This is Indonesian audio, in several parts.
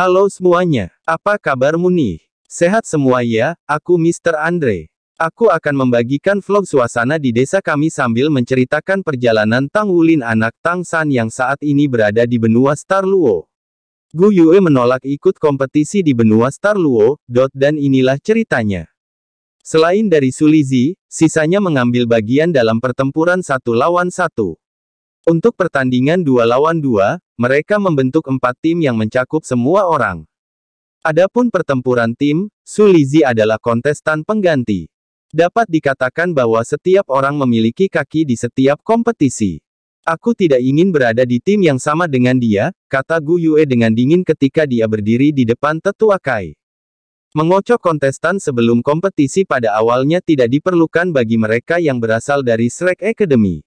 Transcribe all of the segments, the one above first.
Halo semuanya, apa kabarmu nih? Sehat semua ya, aku Mr. Andre. Aku akan membagikan vlog suasana di desa kami sambil menceritakan perjalanan Tang Wulin anak Tang San yang saat ini berada di benua Star Luo. Gu Yue menolak ikut kompetisi di benua Star Luo. dot dan inilah ceritanya. Selain dari Sulizi, sisanya mengambil bagian dalam pertempuran satu lawan satu. Untuk pertandingan dua lawan dua, mereka membentuk empat tim yang mencakup semua orang. Adapun pertempuran tim, Sulizi adalah kontestan pengganti. Dapat dikatakan bahwa setiap orang memiliki kaki di setiap kompetisi. Aku tidak ingin berada di tim yang sama dengan dia, kata Gu Yue dengan dingin ketika dia berdiri di depan tetua Kai. Mengocok kontestan sebelum kompetisi pada awalnya tidak diperlukan bagi mereka yang berasal dari Shrek Academy.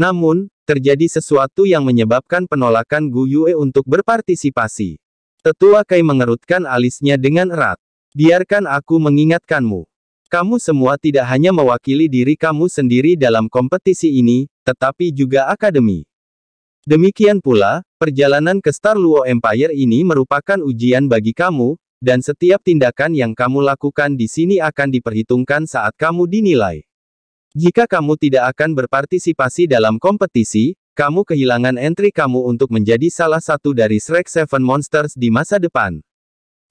Namun, terjadi sesuatu yang menyebabkan penolakan Gu Yue untuk berpartisipasi. Tetua Kai mengerutkan alisnya dengan erat. Biarkan aku mengingatkanmu. Kamu semua tidak hanya mewakili diri kamu sendiri dalam kompetisi ini, tetapi juga akademi. Demikian pula, perjalanan ke Star Luo Empire ini merupakan ujian bagi kamu, dan setiap tindakan yang kamu lakukan di sini akan diperhitungkan saat kamu dinilai. Jika kamu tidak akan berpartisipasi dalam kompetisi, kamu kehilangan entry kamu untuk menjadi salah satu dari Shrek Seven Monsters di masa depan.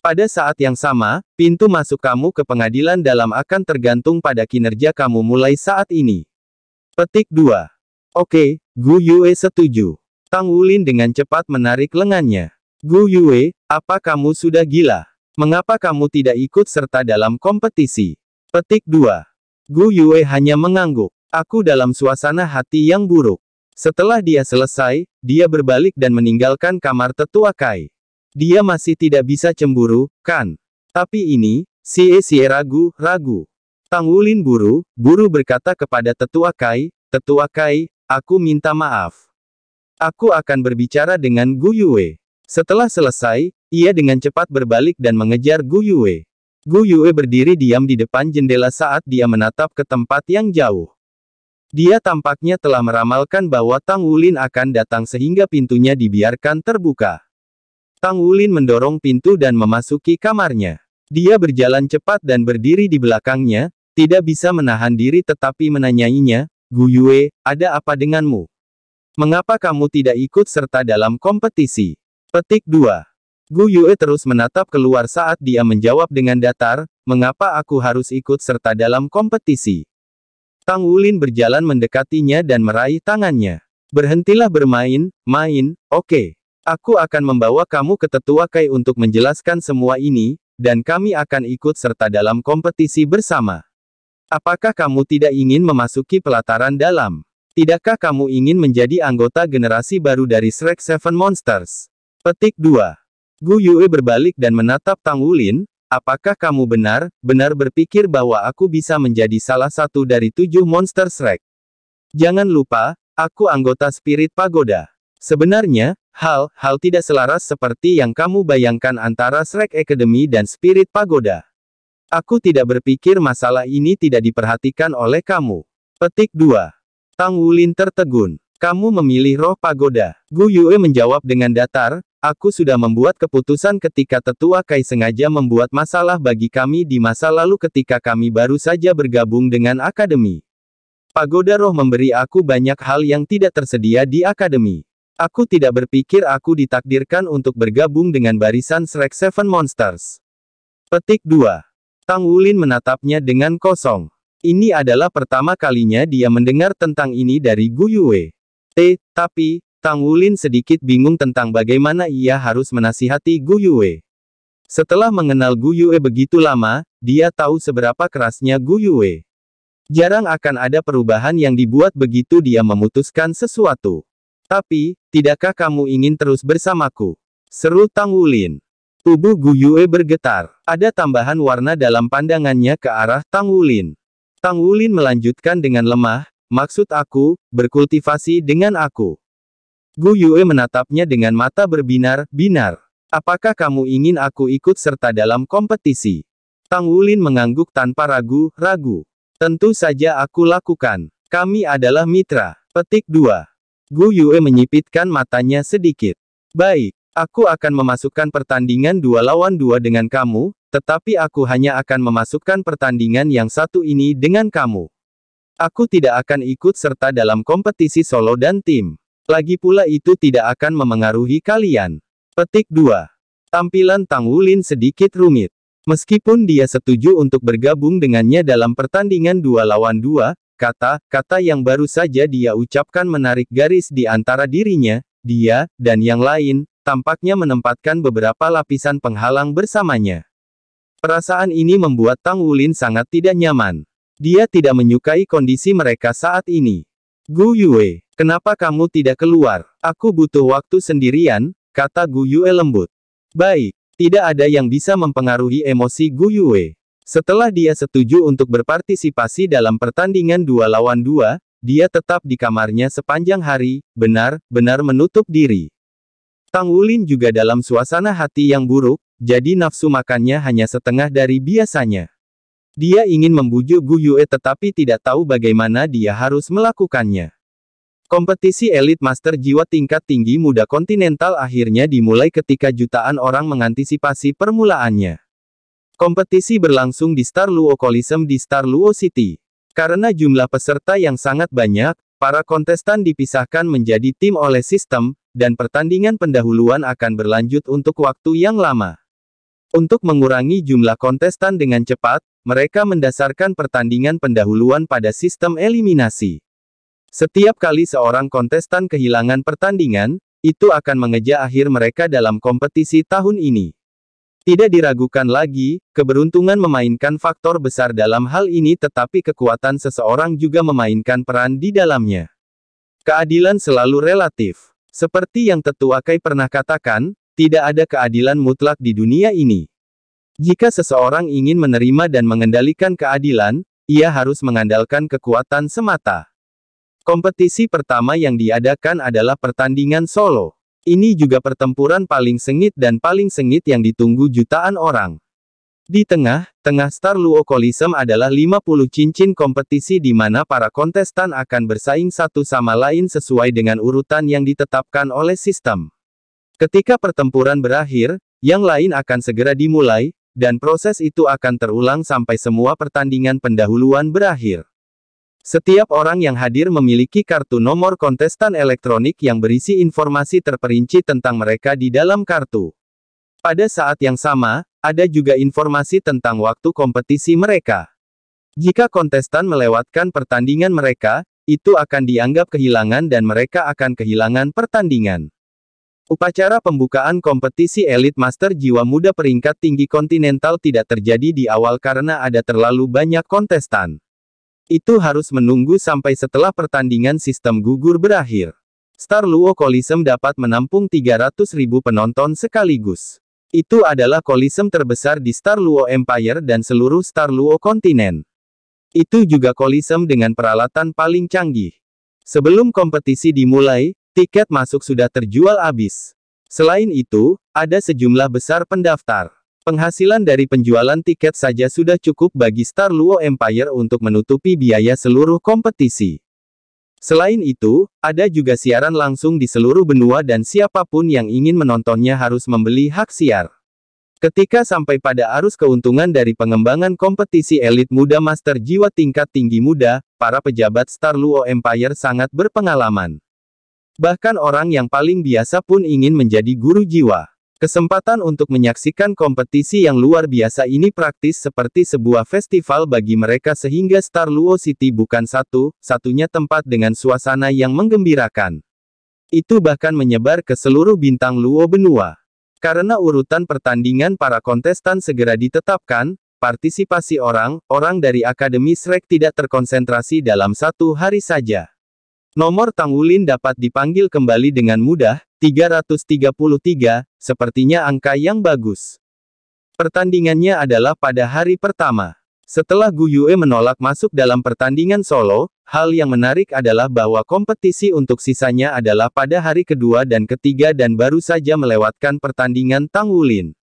Pada saat yang sama, pintu masuk kamu ke pengadilan dalam akan tergantung pada kinerja kamu mulai saat ini. Petik 2. Oke, Gu Yue setuju. Tang Wulin dengan cepat menarik lengannya. Gu Yue, apa kamu sudah gila? Mengapa kamu tidak ikut serta dalam kompetisi? Petik 2. Gu Yue hanya mengangguk. Aku dalam suasana hati yang buruk. Setelah dia selesai, dia berbalik dan meninggalkan kamar tetua Kai. Dia masih tidak bisa cemburu, kan? Tapi ini, si Xie ragu, ragu. Tang Wulin buru, buru berkata kepada tetua Kai, tetua Kai, aku minta maaf. Aku akan berbicara dengan Gu Yue. Setelah selesai, ia dengan cepat berbalik dan mengejar Gu Yue. Gu Yue berdiri diam di depan jendela saat dia menatap ke tempat yang jauh. Dia tampaknya telah meramalkan bahwa Tang Wulin akan datang sehingga pintunya dibiarkan terbuka. Tang Wulin mendorong pintu dan memasuki kamarnya. Dia berjalan cepat dan berdiri di belakangnya, tidak bisa menahan diri tetapi menanyainya, Gu Yue, ada apa denganmu? Mengapa kamu tidak ikut serta dalam kompetisi? Petik 2. Gu Yue terus menatap keluar saat dia menjawab dengan datar, mengapa aku harus ikut serta dalam kompetisi? Tang Wulin berjalan mendekatinya dan meraih tangannya. Berhentilah bermain, main, oke. Okay. Aku akan membawa kamu ke tetua Kai untuk menjelaskan semua ini, dan kami akan ikut serta dalam kompetisi bersama. Apakah kamu tidak ingin memasuki pelataran dalam? Tidakkah kamu ingin menjadi anggota generasi baru dari Shrek Seven Monsters? Petik 2. Gu Yue berbalik dan menatap Tang Wulin, apakah kamu benar, benar berpikir bahwa aku bisa menjadi salah satu dari tujuh monster Shrek? Jangan lupa, aku anggota spirit pagoda. Sebenarnya, hal, hal tidak selaras seperti yang kamu bayangkan antara Shrek Academy dan spirit pagoda. Aku tidak berpikir masalah ini tidak diperhatikan oleh kamu. Petik 2. Tang Wulin tertegun. Kamu memilih roh pagoda. Gu Yue menjawab dengan datar, aku sudah membuat keputusan ketika tetua Kai sengaja membuat masalah bagi kami di masa lalu ketika kami baru saja bergabung dengan akademi. Pagoda roh memberi aku banyak hal yang tidak tersedia di akademi. Aku tidak berpikir aku ditakdirkan untuk bergabung dengan barisan Shrek Seven Monsters. Petik 2. Tang Wulin menatapnya dengan kosong. Ini adalah pertama kalinya dia mendengar tentang ini dari Gu Yue. Eh, tapi, Tang Wulin sedikit bingung tentang bagaimana ia harus menasihati Gu Yue. Setelah mengenal Gu Yue begitu lama, dia tahu seberapa kerasnya Gu Yue. Jarang akan ada perubahan yang dibuat begitu dia memutuskan sesuatu. Tapi, tidakkah kamu ingin terus bersamaku? Seru Tang Wulin. Tubuh Gu Yue bergetar. Ada tambahan warna dalam pandangannya ke arah Tang Wulin. Tang Wulin melanjutkan dengan lemah, Maksud aku, berkultivasi dengan aku. Gu Yue menatapnya dengan mata berbinar-binar. Apakah kamu ingin aku ikut serta dalam kompetisi? Tang Wulin mengangguk tanpa ragu-ragu. Tentu saja aku lakukan. Kami adalah mitra. Petik 2. Gu Yue menyipitkan matanya sedikit. Baik, aku akan memasukkan pertandingan dua lawan dua dengan kamu, tetapi aku hanya akan memasukkan pertandingan yang satu ini dengan kamu. Aku tidak akan ikut serta dalam kompetisi solo dan tim. Lagi pula itu tidak akan memengaruhi kalian. Petik 2. Tampilan Tang Wulin sedikit rumit. Meskipun dia setuju untuk bergabung dengannya dalam pertandingan dua lawan dua, kata-kata yang baru saja dia ucapkan menarik garis di antara dirinya, dia, dan yang lain, tampaknya menempatkan beberapa lapisan penghalang bersamanya. Perasaan ini membuat Tang Wulin sangat tidak nyaman. Dia tidak menyukai kondisi mereka saat ini. Gu Yue, kenapa kamu tidak keluar? Aku butuh waktu sendirian, kata Gu Yue lembut. Baik, tidak ada yang bisa mempengaruhi emosi Gu Yue. Setelah dia setuju untuk berpartisipasi dalam pertandingan dua lawan dua, dia tetap di kamarnya sepanjang hari, benar-benar menutup diri. Tang Wulin juga dalam suasana hati yang buruk, jadi nafsu makannya hanya setengah dari biasanya. Dia ingin membujuk Gu Yue tetapi tidak tahu bagaimana dia harus melakukannya. Kompetisi elit master jiwa tingkat tinggi muda kontinental akhirnya dimulai ketika jutaan orang mengantisipasi permulaannya. Kompetisi berlangsung di Star Luo Coliseum di Star Luo City. Karena jumlah peserta yang sangat banyak, para kontestan dipisahkan menjadi tim oleh sistem, dan pertandingan pendahuluan akan berlanjut untuk waktu yang lama. Untuk mengurangi jumlah kontestan dengan cepat, mereka mendasarkan pertandingan pendahuluan pada sistem eliminasi. Setiap kali seorang kontestan kehilangan pertandingan, itu akan mengejar akhir mereka dalam kompetisi tahun ini. Tidak diragukan lagi, keberuntungan memainkan faktor besar dalam hal ini tetapi kekuatan seseorang juga memainkan peran di dalamnya. Keadilan selalu relatif. Seperti yang Tetua Kai pernah katakan, tidak ada keadilan mutlak di dunia ini. Jika seseorang ingin menerima dan mengendalikan keadilan, ia harus mengandalkan kekuatan semata. Kompetisi pertama yang diadakan adalah pertandingan solo. Ini juga pertempuran paling sengit dan paling sengit yang ditunggu jutaan orang. Di tengah, tengah Star Luokolism adalah 50 cincin kompetisi di mana para kontestan akan bersaing satu sama lain sesuai dengan urutan yang ditetapkan oleh sistem. Ketika pertempuran berakhir, yang lain akan segera dimulai, dan proses itu akan terulang sampai semua pertandingan pendahuluan berakhir. Setiap orang yang hadir memiliki kartu nomor kontestan elektronik yang berisi informasi terperinci tentang mereka di dalam kartu. Pada saat yang sama, ada juga informasi tentang waktu kompetisi mereka. Jika kontestan melewatkan pertandingan mereka, itu akan dianggap kehilangan dan mereka akan kehilangan pertandingan. Upacara pembukaan kompetisi elit Master Jiwa Muda peringkat tinggi kontinental tidak terjadi di awal karena ada terlalu banyak kontestan. Itu harus menunggu sampai setelah pertandingan sistem gugur berakhir. Star Luo Coliseum dapat menampung 300 ribu penonton sekaligus. Itu adalah Coliseum terbesar di Star Luo Empire dan seluruh Star Luo kontinen. Itu juga Coliseum dengan peralatan paling canggih. Sebelum kompetisi dimulai, Tiket masuk sudah terjual habis. Selain itu, ada sejumlah besar pendaftar. Penghasilan dari penjualan tiket saja sudah cukup bagi Star Luo Empire untuk menutupi biaya seluruh kompetisi. Selain itu, ada juga siaran langsung di seluruh benua dan siapapun yang ingin menontonnya harus membeli hak siar. Ketika sampai pada arus keuntungan dari pengembangan kompetisi elit muda master jiwa tingkat tinggi muda, para pejabat Star Luo Empire sangat berpengalaman. Bahkan orang yang paling biasa pun ingin menjadi guru jiwa. Kesempatan untuk menyaksikan kompetisi yang luar biasa ini praktis seperti sebuah festival bagi mereka sehingga Star Luo City bukan satu, satunya tempat dengan suasana yang menggembirakan. Itu bahkan menyebar ke seluruh bintang Luo benua. Karena urutan pertandingan para kontestan segera ditetapkan, partisipasi orang-orang dari Akademi Shrek tidak terkonsentrasi dalam satu hari saja. Nomor Tang Tangulin dapat dipanggil kembali dengan mudah, 333, sepertinya angka yang bagus. Pertandingannya adalah pada hari pertama. Setelah Guyue menolak masuk dalam pertandingan solo, hal yang menarik adalah bahwa kompetisi untuk sisanya adalah pada hari kedua dan ketiga dan baru saja melewatkan pertandingan Tang Tangulin.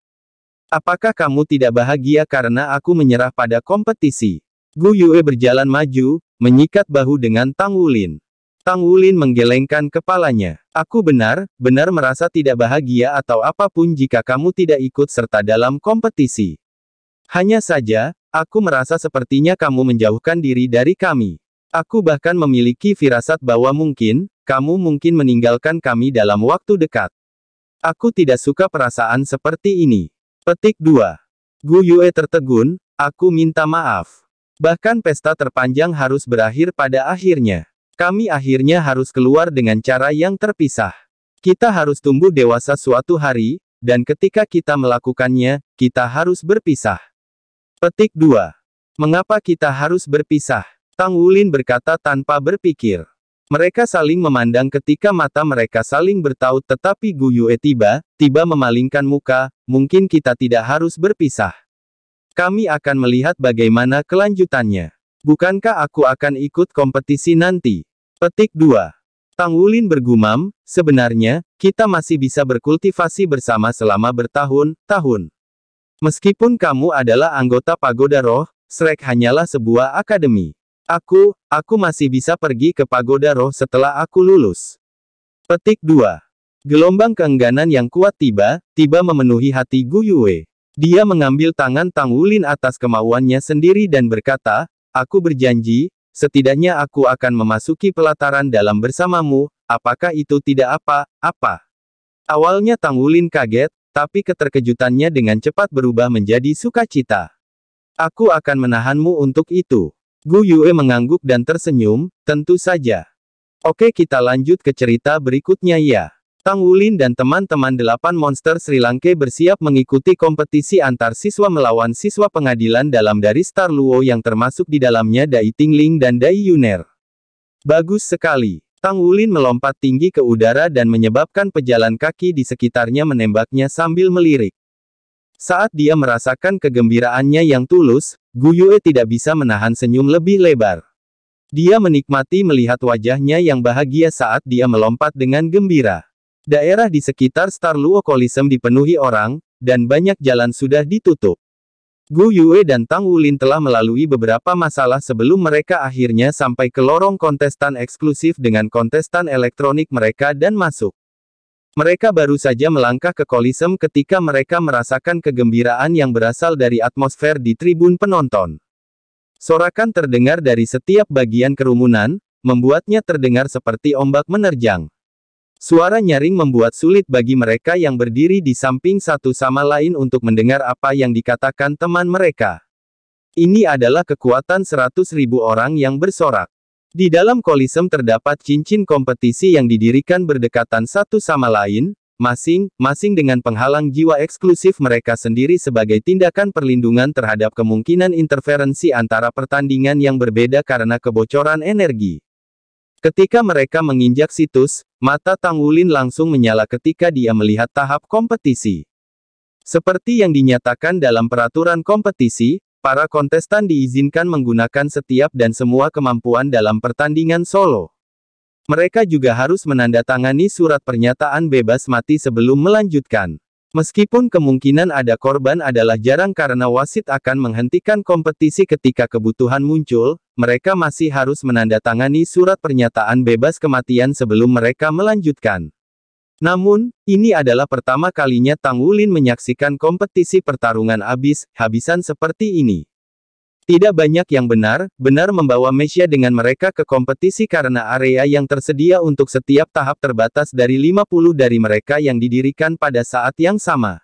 Apakah kamu tidak bahagia karena aku menyerah pada kompetisi? Guyue berjalan maju, menyikat bahu dengan Tang Tangulin. Tang Wulin menggelengkan kepalanya. Aku benar, benar merasa tidak bahagia atau apapun jika kamu tidak ikut serta dalam kompetisi. Hanya saja, aku merasa sepertinya kamu menjauhkan diri dari kami. Aku bahkan memiliki firasat bahwa mungkin, kamu mungkin meninggalkan kami dalam waktu dekat. Aku tidak suka perasaan seperti ini. Petik 2. Gu Yue tertegun, aku minta maaf. Bahkan pesta terpanjang harus berakhir pada akhirnya. Kami akhirnya harus keluar dengan cara yang terpisah. Kita harus tumbuh dewasa suatu hari, dan ketika kita melakukannya, kita harus berpisah. Petik 2. Mengapa kita harus berpisah? Tang Wulin berkata tanpa berpikir. Mereka saling memandang ketika mata mereka saling bertaut tetapi Gu Yue tiba, tiba memalingkan muka, mungkin kita tidak harus berpisah. Kami akan melihat bagaimana kelanjutannya. Bukankah aku akan ikut kompetisi nanti? Petik 2. Tang Wulin bergumam, sebenarnya, kita masih bisa berkultivasi bersama selama bertahun-tahun. Meskipun kamu adalah anggota Pagoda Roh, Shrek hanyalah sebuah akademi. Aku, aku masih bisa pergi ke Pagoda Roh setelah aku lulus. Petik 2. Gelombang keengganan yang kuat tiba, tiba memenuhi hati Gu Yue. Dia mengambil tangan Tang Wulin atas kemauannya sendiri dan berkata, Aku berjanji, setidaknya aku akan memasuki pelataran dalam bersamamu, apakah itu tidak apa-apa? Awalnya Tang Wulin kaget, tapi keterkejutannya dengan cepat berubah menjadi sukacita. Aku akan menahanmu untuk itu. Gu Yue mengangguk dan tersenyum, tentu saja. Oke kita lanjut ke cerita berikutnya ya. Tang Wulin dan teman-teman delapan monster Sri Lanka bersiap mengikuti kompetisi antar siswa melawan siswa pengadilan dalam dari Star Luo yang termasuk di dalamnya Dai Tingling dan Dai Yuner. Bagus sekali. Tang Wulin melompat tinggi ke udara dan menyebabkan pejalan kaki di sekitarnya menembaknya sambil melirik. Saat dia merasakan kegembiraannya yang tulus, Gu Yue tidak bisa menahan senyum lebih lebar. Dia menikmati melihat wajahnya yang bahagia saat dia melompat dengan gembira. Daerah di sekitar Star Luokolism dipenuhi orang, dan banyak jalan sudah ditutup. Gu Yue dan Tang Wulin telah melalui beberapa masalah sebelum mereka akhirnya sampai ke lorong kontestan eksklusif dengan kontestan elektronik mereka dan masuk. Mereka baru saja melangkah ke kolisem ketika mereka merasakan kegembiraan yang berasal dari atmosfer di tribun penonton. Sorakan terdengar dari setiap bagian kerumunan, membuatnya terdengar seperti ombak menerjang. Suara nyaring membuat sulit bagi mereka yang berdiri di samping satu sama lain untuk mendengar apa yang dikatakan teman mereka. Ini adalah kekuatan 100.000 orang yang bersorak. Di dalam kolisem terdapat cincin kompetisi yang didirikan berdekatan satu sama lain, masing-masing dengan penghalang jiwa eksklusif mereka sendiri sebagai tindakan perlindungan terhadap kemungkinan interferensi antara pertandingan yang berbeda karena kebocoran energi. Ketika mereka menginjak situs, mata Tang Wulin langsung menyala ketika dia melihat tahap kompetisi. Seperti yang dinyatakan dalam peraturan kompetisi, para kontestan diizinkan menggunakan setiap dan semua kemampuan dalam pertandingan solo. Mereka juga harus menandatangani surat pernyataan bebas mati sebelum melanjutkan. Meskipun kemungkinan ada korban adalah jarang karena wasit akan menghentikan kompetisi ketika kebutuhan muncul, mereka masih harus menandatangani surat pernyataan bebas kematian sebelum mereka melanjutkan. Namun, ini adalah pertama kalinya Tang Wulin menyaksikan kompetisi pertarungan abis-habisan seperti ini. Tidak banyak yang benar, benar membawa Mesia dengan mereka ke kompetisi karena area yang tersedia untuk setiap tahap terbatas dari 50 dari mereka yang didirikan pada saat yang sama.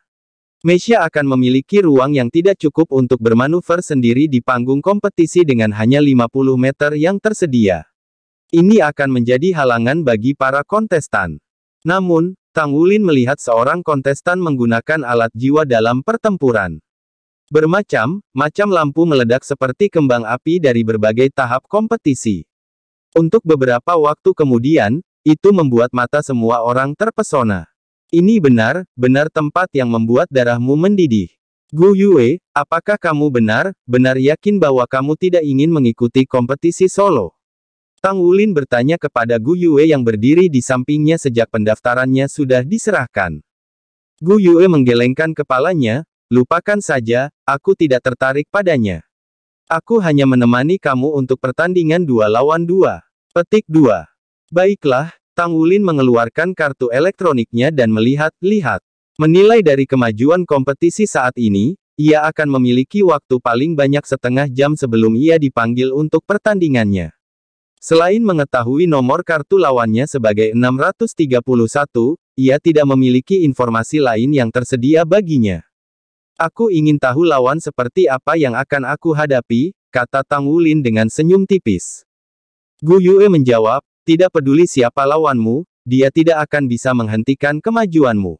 Mesia akan memiliki ruang yang tidak cukup untuk bermanuver sendiri di panggung kompetisi dengan hanya 50 meter yang tersedia. Ini akan menjadi halangan bagi para kontestan. Namun, Tang Wulin melihat seorang kontestan menggunakan alat jiwa dalam pertempuran. Bermacam-macam lampu meledak seperti kembang api dari berbagai tahap kompetisi. Untuk beberapa waktu kemudian, itu membuat mata semua orang terpesona. Ini benar, benar tempat yang membuat darahmu mendidih. Gu Yue, apakah kamu benar, benar yakin bahwa kamu tidak ingin mengikuti kompetisi solo? Tang Wulin bertanya kepada Gu Yue yang berdiri di sampingnya sejak pendaftarannya sudah diserahkan. Gu Yue menggelengkan kepalanya, Lupakan saja, aku tidak tertarik padanya. Aku hanya menemani kamu untuk pertandingan dua lawan dua. Petik dua. Baiklah, Tang Wulin mengeluarkan kartu elektroniknya dan melihat-lihat. Menilai dari kemajuan kompetisi saat ini, ia akan memiliki waktu paling banyak setengah jam sebelum ia dipanggil untuk pertandingannya. Selain mengetahui nomor kartu lawannya sebagai 631, ia tidak memiliki informasi lain yang tersedia baginya. Aku ingin tahu lawan seperti apa yang akan aku hadapi, kata Tang Wulin dengan senyum tipis. Gu Yue menjawab, tidak peduli siapa lawanmu, dia tidak akan bisa menghentikan kemajuanmu.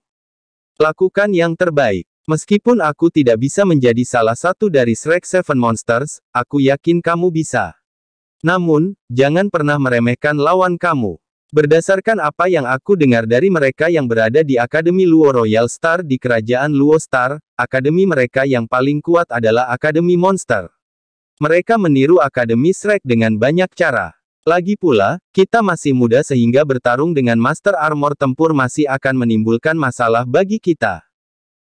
Lakukan yang terbaik. Meskipun aku tidak bisa menjadi salah satu dari Shrek Seven Monsters, aku yakin kamu bisa. Namun, jangan pernah meremehkan lawan kamu. Berdasarkan apa yang aku dengar dari mereka yang berada di Akademi Luo Royal Star di Kerajaan Luo Star, akademi mereka yang paling kuat adalah Akademi Monster. Mereka meniru Akademi Shrek dengan banyak cara. Lagi pula, kita masih muda sehingga bertarung dengan Master Armor Tempur masih akan menimbulkan masalah bagi kita.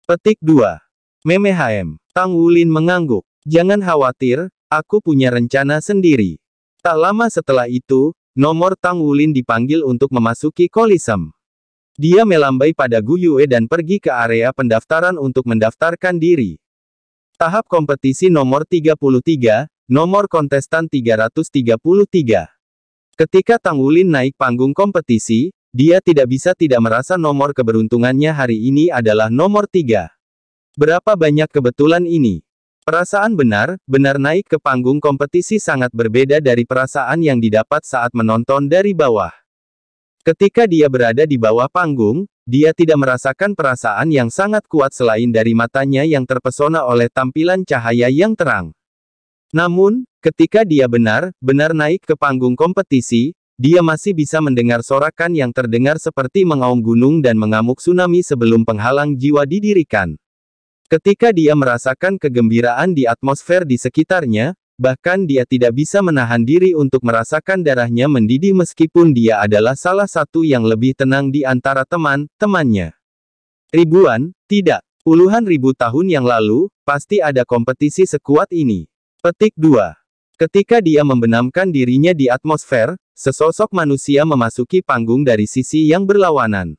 Petik 2. MMHM. Tang Wulin mengangguk. Jangan khawatir, aku punya rencana sendiri. Tak lama setelah itu, Nomor Tang Wulin dipanggil untuk memasuki kolisem. Dia melambai pada Gu Yue dan pergi ke area pendaftaran untuk mendaftarkan diri. Tahap kompetisi nomor 33, nomor kontestan 333. Ketika Tang Wulin naik panggung kompetisi, dia tidak bisa tidak merasa nomor keberuntungannya hari ini adalah nomor 3. Berapa banyak kebetulan ini? Perasaan benar, benar naik ke panggung kompetisi sangat berbeda dari perasaan yang didapat saat menonton dari bawah. Ketika dia berada di bawah panggung, dia tidak merasakan perasaan yang sangat kuat selain dari matanya yang terpesona oleh tampilan cahaya yang terang. Namun, ketika dia benar, benar naik ke panggung kompetisi, dia masih bisa mendengar sorakan yang terdengar seperti mengaum gunung dan mengamuk tsunami sebelum penghalang jiwa didirikan. Ketika dia merasakan kegembiraan di atmosfer di sekitarnya, bahkan dia tidak bisa menahan diri untuk merasakan darahnya mendidih meskipun dia adalah salah satu yang lebih tenang di antara teman-temannya. Ribuan, tidak, puluhan ribu tahun yang lalu, pasti ada kompetisi sekuat ini. Petik 2. Ketika dia membenamkan dirinya di atmosfer, sesosok manusia memasuki panggung dari sisi yang berlawanan.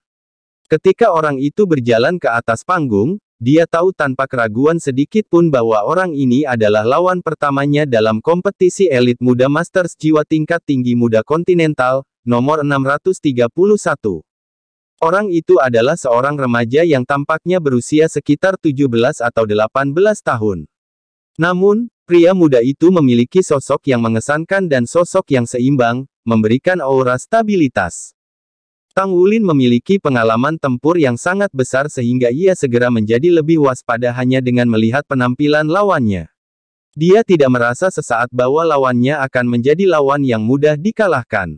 Ketika orang itu berjalan ke atas panggung, dia tahu tanpa keraguan sedikit pun bahwa orang ini adalah lawan pertamanya dalam kompetisi elit muda Masters jiwa tingkat tinggi muda kontinental, nomor 631. Orang itu adalah seorang remaja yang tampaknya berusia sekitar 17 atau 18 tahun. Namun, pria muda itu memiliki sosok yang mengesankan dan sosok yang seimbang, memberikan aura stabilitas. Tang Wulin memiliki pengalaman tempur yang sangat besar sehingga ia segera menjadi lebih waspada hanya dengan melihat penampilan lawannya. Dia tidak merasa sesaat bahwa lawannya akan menjadi lawan yang mudah dikalahkan.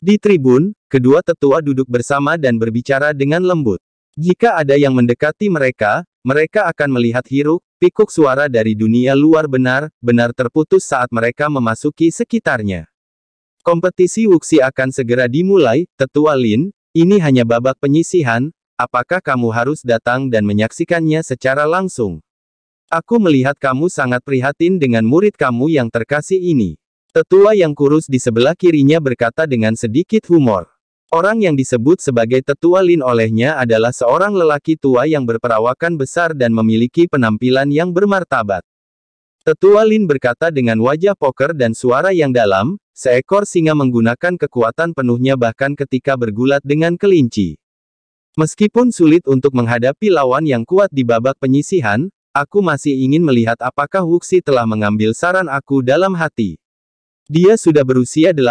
Di tribun, kedua tetua duduk bersama dan berbicara dengan lembut. Jika ada yang mendekati mereka, mereka akan melihat hiruk, pikuk suara dari dunia luar benar-benar terputus saat mereka memasuki sekitarnya. Kompetisi wuxi akan segera dimulai, tetua Lin, ini hanya babak penyisihan, apakah kamu harus datang dan menyaksikannya secara langsung? Aku melihat kamu sangat prihatin dengan murid kamu yang terkasih ini. Tetua yang kurus di sebelah kirinya berkata dengan sedikit humor. Orang yang disebut sebagai tetua Lin olehnya adalah seorang lelaki tua yang berperawakan besar dan memiliki penampilan yang bermartabat. Tetua Lin berkata dengan wajah poker dan suara yang dalam, seekor singa menggunakan kekuatan penuhnya bahkan ketika bergulat dengan kelinci. Meskipun sulit untuk menghadapi lawan yang kuat di babak penyisihan, aku masih ingin melihat apakah Wuxi telah mengambil saran aku dalam hati. Dia sudah berusia 18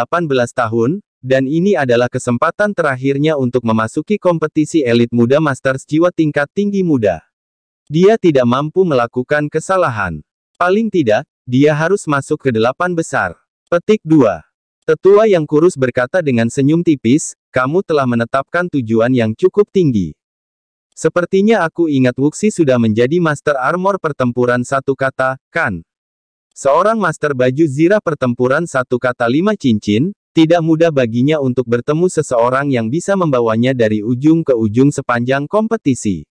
tahun, dan ini adalah kesempatan terakhirnya untuk memasuki kompetisi elit muda Masters jiwa tingkat tinggi muda. Dia tidak mampu melakukan kesalahan. Paling tidak, dia harus masuk ke delapan besar. Petik 2. Tetua yang kurus berkata dengan senyum tipis, kamu telah menetapkan tujuan yang cukup tinggi. Sepertinya aku ingat Wuxi sudah menjadi master armor pertempuran satu kata, kan? Seorang master baju zirah pertempuran satu kata lima cincin, tidak mudah baginya untuk bertemu seseorang yang bisa membawanya dari ujung ke ujung sepanjang kompetisi.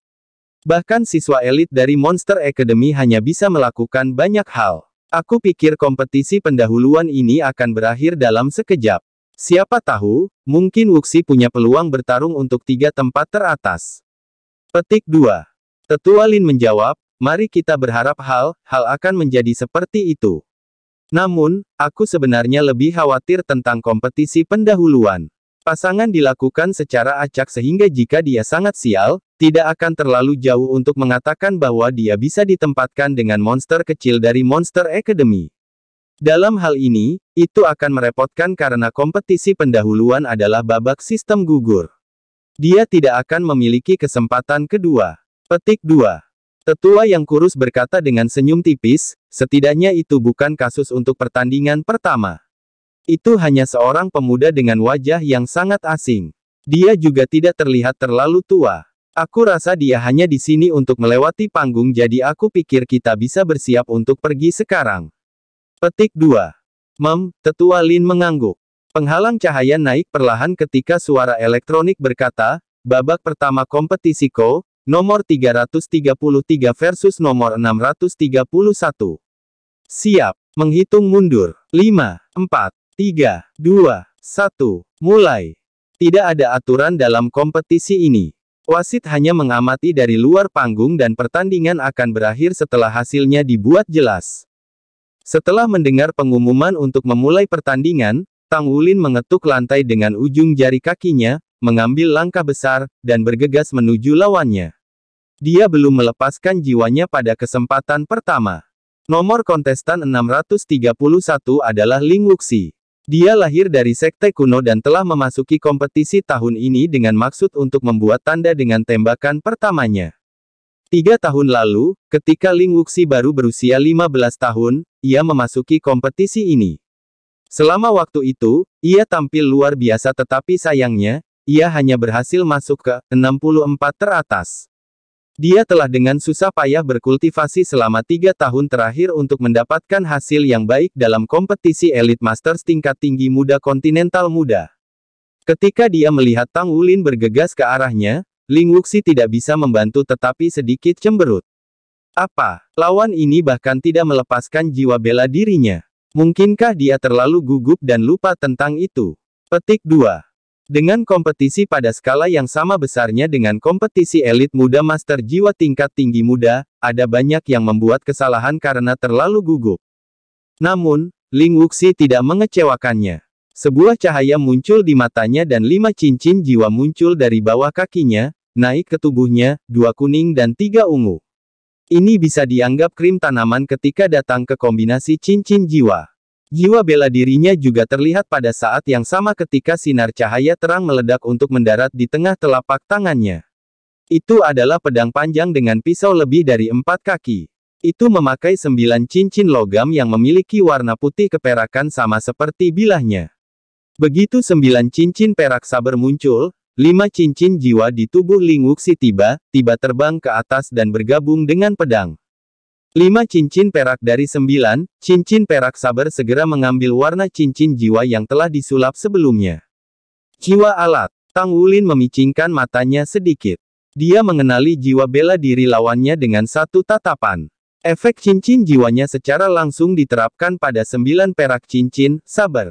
Bahkan siswa elit dari Monster Academy hanya bisa melakukan banyak hal. Aku pikir kompetisi pendahuluan ini akan berakhir dalam sekejap. Siapa tahu, mungkin Wuxi punya peluang bertarung untuk tiga tempat teratas. Petik 2. Tetua Lin menjawab, mari kita berharap hal, hal akan menjadi seperti itu. Namun, aku sebenarnya lebih khawatir tentang kompetisi pendahuluan. Pasangan dilakukan secara acak sehingga jika dia sangat sial, tidak akan terlalu jauh untuk mengatakan bahwa dia bisa ditempatkan dengan monster kecil dari Monster Academy. Dalam hal ini, itu akan merepotkan karena kompetisi pendahuluan adalah babak sistem gugur. Dia tidak akan memiliki kesempatan kedua. Petik 2. Tetua yang kurus berkata dengan senyum tipis, setidaknya itu bukan kasus untuk pertandingan pertama. Itu hanya seorang pemuda dengan wajah yang sangat asing. Dia juga tidak terlihat terlalu tua. Aku rasa dia hanya di sini untuk melewati panggung jadi aku pikir kita bisa bersiap untuk pergi sekarang. Petik 2. Mem, tetua Lin mengangguk. Penghalang cahaya naik perlahan ketika suara elektronik berkata, babak pertama kompetisi Ko, nomor 333 versus nomor 631. Siap, menghitung mundur. 5, 4, 3, 2, 1, mulai. Tidak ada aturan dalam kompetisi ini. Wasit hanya mengamati dari luar panggung dan pertandingan akan berakhir setelah hasilnya dibuat jelas. Setelah mendengar pengumuman untuk memulai pertandingan, Tang Wulin mengetuk lantai dengan ujung jari kakinya, mengambil langkah besar, dan bergegas menuju lawannya. Dia belum melepaskan jiwanya pada kesempatan pertama. Nomor kontestan 631 adalah Ling Wuxi. Dia lahir dari sekte kuno dan telah memasuki kompetisi tahun ini dengan maksud untuk membuat tanda dengan tembakan pertamanya. Tiga tahun lalu, ketika Ling Wuxi baru berusia 15 tahun, ia memasuki kompetisi ini. Selama waktu itu, ia tampil luar biasa tetapi sayangnya, ia hanya berhasil masuk ke 64 teratas. Dia telah dengan susah payah berkultivasi selama tiga tahun terakhir untuk mendapatkan hasil yang baik dalam kompetisi elit Masters tingkat tinggi muda kontinental muda. Ketika dia melihat Tang Wulin bergegas ke arahnya, Ling Wuxi tidak bisa membantu tetapi sedikit cemberut. Apa? Lawan ini bahkan tidak melepaskan jiwa bela dirinya. Mungkinkah dia terlalu gugup dan lupa tentang itu? Petik 2. Dengan kompetisi pada skala yang sama besarnya dengan kompetisi elit muda master jiwa tingkat tinggi muda, ada banyak yang membuat kesalahan karena terlalu gugup. Namun, Ling Wuxi tidak mengecewakannya. Sebuah cahaya muncul di matanya dan lima cincin jiwa muncul dari bawah kakinya, naik ke tubuhnya, dua kuning dan tiga ungu. Ini bisa dianggap krim tanaman ketika datang ke kombinasi cincin jiwa. Jiwa bela dirinya juga terlihat pada saat yang sama ketika sinar cahaya terang meledak untuk mendarat di tengah telapak tangannya. Itu adalah pedang panjang dengan pisau lebih dari empat kaki. Itu memakai sembilan cincin logam yang memiliki warna putih keperakan sama seperti bilahnya. Begitu sembilan cincin perak saber muncul, lima cincin jiwa di tubuh Ling Wuxi tiba, tiba terbang ke atas dan bergabung dengan pedang. 5 cincin perak dari 9, cincin perak sabar segera mengambil warna cincin jiwa yang telah disulap sebelumnya. Jiwa alat, Tang Wulin memicingkan matanya sedikit. Dia mengenali jiwa bela diri lawannya dengan satu tatapan. Efek cincin jiwanya secara langsung diterapkan pada 9 perak cincin, sabar.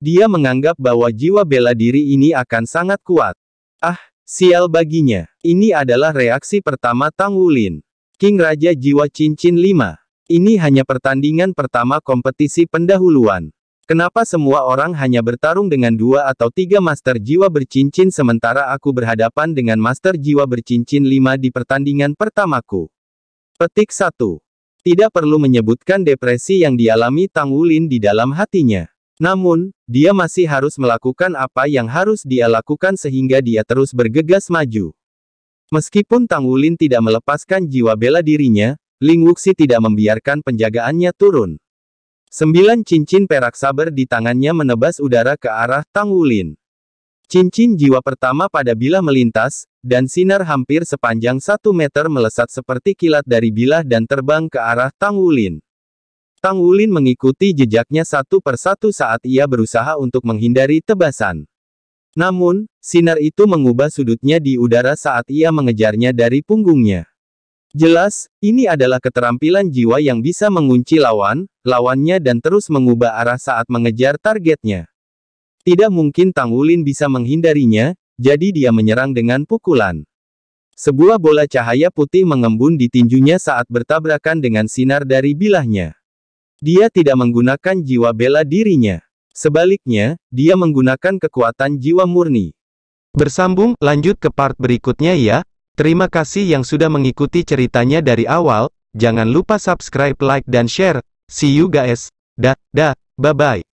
Dia menganggap bahwa jiwa bela diri ini akan sangat kuat. Ah, sial baginya. Ini adalah reaksi pertama Tang Wulin. King Raja Jiwa Cincin 5. Ini hanya pertandingan pertama kompetisi pendahuluan. Kenapa semua orang hanya bertarung dengan dua atau tiga master jiwa bercincin sementara aku berhadapan dengan master jiwa bercincin 5 di pertandingan pertamaku? Petik 1. Tidak perlu menyebutkan depresi yang dialami Tang Wulin di dalam hatinya. Namun, dia masih harus melakukan apa yang harus dia lakukan sehingga dia terus bergegas maju. Meskipun Tang Wulin tidak melepaskan jiwa bela dirinya, Ling Wuxi tidak membiarkan penjagaannya turun. Sembilan cincin perak saber di tangannya menebas udara ke arah Tang Wulin. Cincin jiwa pertama pada bilah melintas, dan sinar hampir sepanjang satu meter melesat seperti kilat dari bilah dan terbang ke arah Tang Wulin. Tang Wulin mengikuti jejaknya satu persatu saat ia berusaha untuk menghindari tebasan. Namun, sinar itu mengubah sudutnya di udara saat ia mengejarnya dari punggungnya. Jelas, ini adalah keterampilan jiwa yang bisa mengunci lawan, lawannya dan terus mengubah arah saat mengejar targetnya. Tidak mungkin Tang Wulin bisa menghindarinya, jadi dia menyerang dengan pukulan. Sebuah bola cahaya putih mengembun di tinjunya saat bertabrakan dengan sinar dari bilahnya. Dia tidak menggunakan jiwa bela dirinya. Sebaliknya, dia menggunakan kekuatan jiwa murni. Bersambung, lanjut ke part berikutnya ya. Terima kasih yang sudah mengikuti ceritanya dari awal, jangan lupa subscribe, like, dan share. See you guys. Dah, dah, bye-bye.